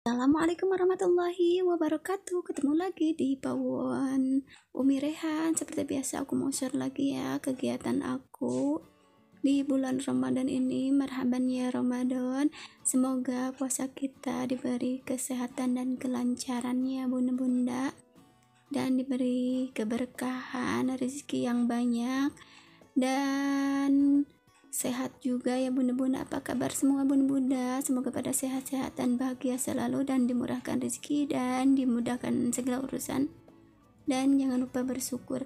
Assalamualaikum warahmatullahi wabarakatuh Ketemu lagi di Pawon Umi Rehan Seperti biasa aku mau share lagi ya Kegiatan aku Di bulan Ramadan ini Merhaban ya Ramadan Semoga puasa kita diberi kesehatan dan kelancaran ya bunda-bunda Dan diberi keberkahan Rezeki yang banyak Dan sehat juga ya bunda-bunda apa kabar semua bunda-bunda semoga pada sehat-sehat dan bahagia selalu dan dimurahkan rezeki dan dimudahkan segala urusan dan jangan lupa bersyukur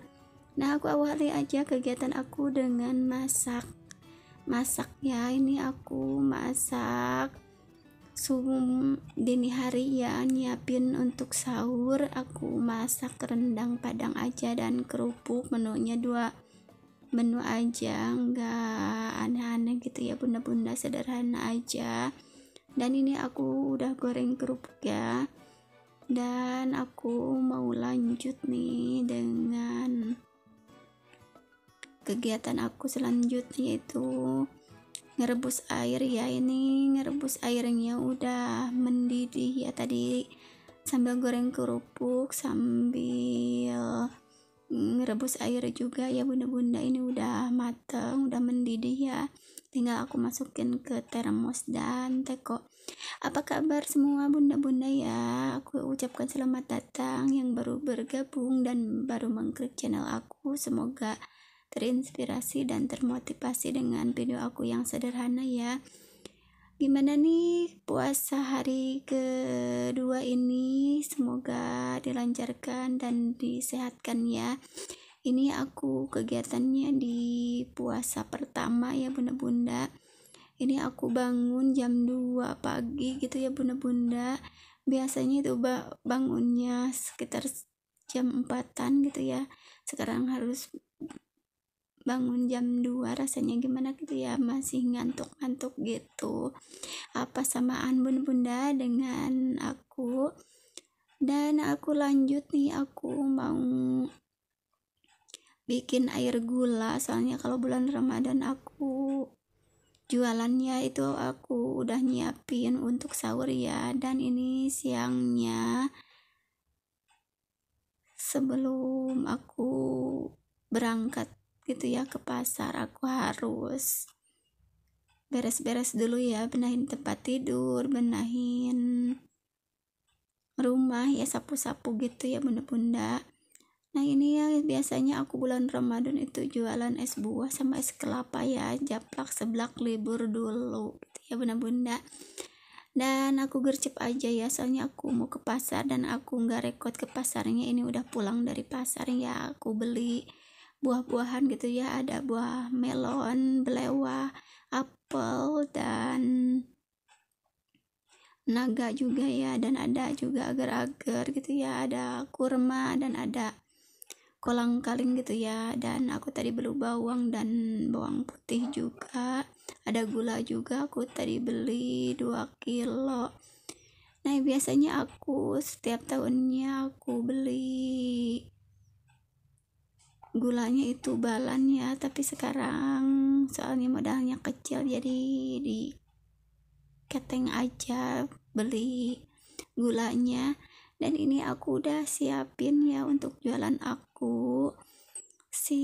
nah aku awali aja kegiatan aku dengan masak masak ya ini aku masak sum dini hari ya nyiapin untuk sahur aku masak rendang padang aja dan kerupuk menunya dua menu aja nggak aneh-aneh gitu ya bunda-bunda sederhana aja dan ini aku udah goreng kerupuk ya dan aku mau lanjut nih dengan kegiatan aku selanjutnya yaitu ngerebus air ya ini ngerebus airnya udah mendidih ya tadi sambil goreng kerupuk sambil rebus air juga ya bunda-bunda ini udah mateng udah mendidih ya tinggal aku masukin ke termos dan teko apa kabar semua bunda-bunda ya aku ucapkan selamat datang yang baru bergabung dan baru mengklik channel aku semoga terinspirasi dan termotivasi dengan video aku yang sederhana ya gimana nih puasa hari kedua ini semoga dilancarkan dan disehatkan ya ini aku kegiatannya di puasa pertama ya bunda-bunda ini aku bangun jam 2 pagi gitu ya bunda-bunda biasanya itu bangunnya sekitar jam 4an gitu ya sekarang harus bangun jam 2 rasanya gimana gitu ya masih ngantuk-ngantuk gitu apa samaan bun bunda dengan aku dan aku lanjut nih aku mau bikin air gula soalnya kalau bulan Ramadan aku jualannya itu aku udah nyiapin untuk sahur ya dan ini siangnya sebelum aku berangkat gitu ya ke pasar aku harus beres-beres dulu ya benahin tempat tidur benahin rumah ya sapu-sapu gitu ya bunda-bunda nah ini ya biasanya aku bulan Ramadan itu jualan es buah sama es kelapa ya japlak seblak libur dulu gitu ya bunda-bunda dan aku gercep aja ya soalnya aku mau ke pasar dan aku nggak rekod ke pasarnya ini udah pulang dari pasar ya aku beli buah-buahan gitu ya ada buah melon belewah apel dan naga juga ya dan ada juga agar-agar gitu ya ada kurma dan ada kolang kaling gitu ya dan aku tadi beli bawang dan bawang putih juga ada gula juga aku tadi beli 2 kilo nah biasanya aku setiap tahunnya aku beli gulanya itu balan ya tapi sekarang soalnya modalnya kecil jadi di keteng aja beli gulanya dan ini aku udah siapin ya untuk jualan aku si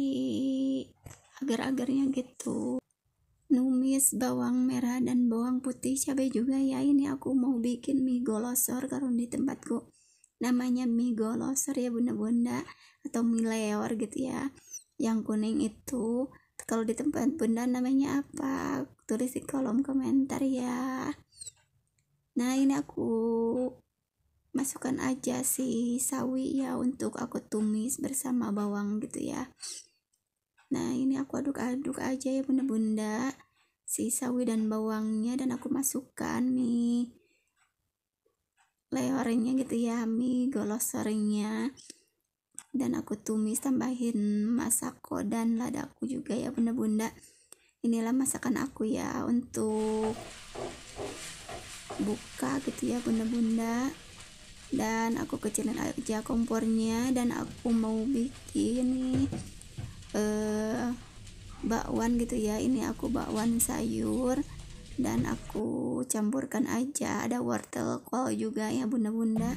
agar-agarnya gitu numis bawang merah dan bawang putih cabai juga ya ini aku mau bikin mie golosor karena di tempatku namanya mie ya bunda-bunda atau mie leor gitu ya yang kuning itu kalau di tempat bunda namanya apa tulis di kolom komentar ya nah ini aku masukkan aja si sawi ya untuk aku tumis bersama bawang gitu ya nah ini aku aduk-aduk aja ya bunda-bunda si sawi dan bawangnya dan aku masukkan nih leornya gitu ya mie golos dan aku tumis tambahin masako dan ladaku juga ya bunda-bunda inilah masakan aku ya untuk buka gitu ya bunda-bunda dan aku kecilin aja kompornya dan aku mau bikin eh bakwan gitu ya ini aku bakwan sayur dan aku campurkan aja ada wortel kol juga ya bunda-bunda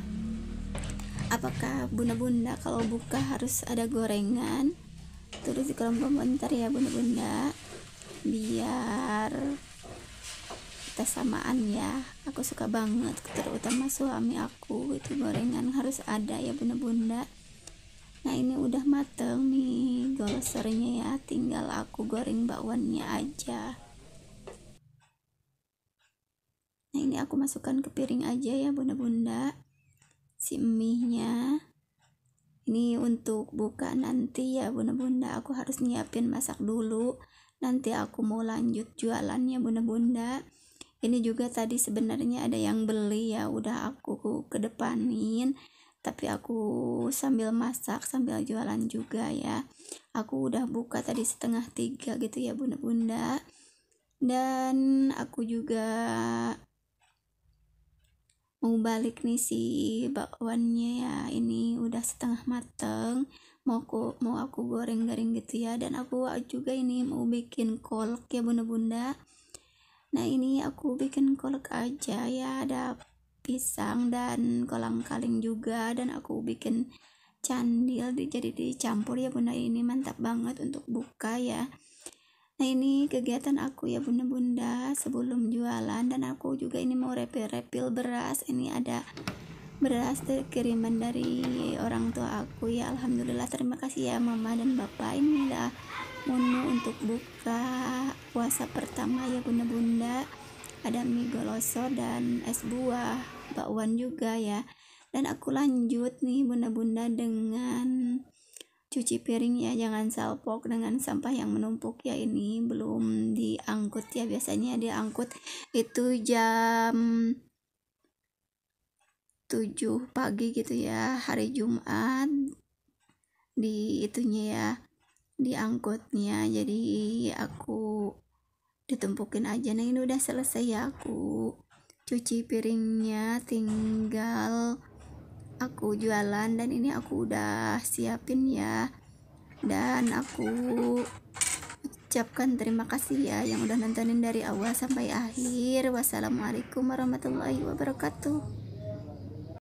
apakah bunda-bunda kalau buka harus ada gorengan terus di kolom komentar ya bunda-bunda biar kita samaan ya aku suka banget terutama suami aku itu gorengan harus ada ya bunda-bunda Nah ini udah mateng nih golsernya ya Tinggal aku goreng bakwannya aja ini aku masukkan ke piring aja ya bunda-bunda si mie-nya ini untuk buka nanti ya bunda-bunda aku harus nyiapin masak dulu nanti aku mau lanjut jualannya bunda-bunda ini juga tadi sebenarnya ada yang beli ya udah aku kedepanin tapi aku sambil masak sambil jualan juga ya aku udah buka tadi setengah tiga gitu ya bunda-bunda dan aku juga mau balik nih si bakwannya ya ini udah setengah mateng mau aku mau aku goreng garing gitu ya dan aku juga ini mau bikin kolak ya bunda-bunda nah ini aku bikin kolak aja ya ada pisang dan kolang kaling juga dan aku bikin candil jadi dicampur ya bunda ini mantap banget untuk buka ya Nah ini kegiatan aku ya bunda-bunda sebelum jualan dan aku juga ini mau repil-repil beras ini ada beras kiriman dari orang tua aku ya alhamdulillah terima kasih ya mama dan bapak ini lah menu untuk buka puasa pertama ya bunda-bunda ada mie goloso dan es buah bakwan juga ya dan aku lanjut nih bunda-bunda dengan cuci piring ya jangan salpok dengan sampah yang menumpuk ya ini belum diangkut ya biasanya diangkut itu jam 7 pagi gitu ya hari Jumat di itunya ya diangkutnya jadi aku ditumpukin aja nah ini udah selesai ya aku cuci piringnya tinggal aku jualan dan ini aku udah siapin ya dan aku ucapkan terima kasih ya yang udah nontonin dari awal sampai akhir wassalamualaikum warahmatullahi wabarakatuh